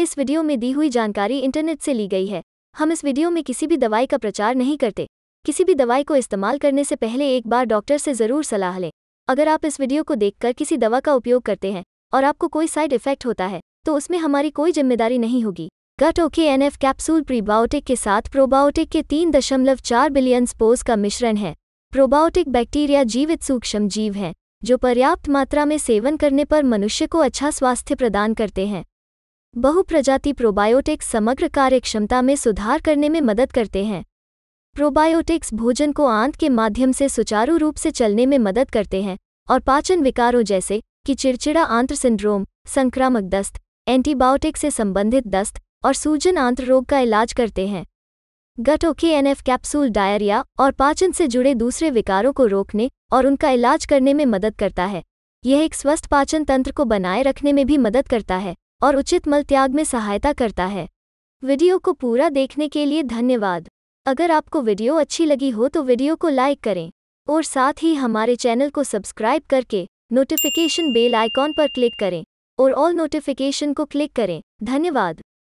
इस वीडियो में दी हुई जानकारी इंटरनेट से ली गई है हम इस वीडियो में किसी भी दवाई का प्रचार नहीं करते किसी भी दवाई को इस्तेमाल करने से पहले एक बार डॉक्टर से ज़रूर सलाह लें अगर आप इस वीडियो को देखकर किसी दवा का उपयोग करते हैं और आपको कोई साइड इफेक्ट होता है तो उसमें हमारी कोई जिम्मेदारी नहीं होगी gut okay N F capsule prebiotic के साथ प्रोबायोटिक के तीन दशमलव चार बिलियन स्पोज का मिश्रण है प्रोबायोटिक बैक्टीरिया जीवित सूक्ष्म जीव हैं जो पर्याप्त मात्रा में सेवन करने पर मनुष्य को अच्छा स्वास्थ्य प्रदान करते हैं बहुप्रजाति प्रोबायोटिक्स समग्र कार्यक्षमता में सुधार करने में मदद करते हैं प्रोबायोटिक्स भोजन को आंत के माध्यम से सुचारू रूप से चलने में मदद करते हैं और पाचन विकारों जैसे कि चिड़चिड़ा आंत्र सिंड्रोम संक्रामक दस्त एंटीबायोटिक से संबंधित दस्त और सूजन आंत्र रोग का इलाज करते हैं गटो के एनएफ कैप्सूल डायरिया और पाचन से जुड़े दूसरे विकारों को रोकने और उनका इलाज करने में मदद करता है यह एक स्वस्थ पाचन तंत्र को बनाए रखने में भी मदद करता है और उचित मल त्याग में सहायता करता है वीडियो को पूरा देखने के लिए धन्यवाद अगर आपको वीडियो अच्छी लगी हो तो वीडियो को लाइक करें और साथ ही हमारे चैनल को सब्सक्राइब करके नोटिफिकेशन बेल आइकॉन पर क्लिक करें और ऑल नोटिफिकेशन को क्लिक करें धन्यवाद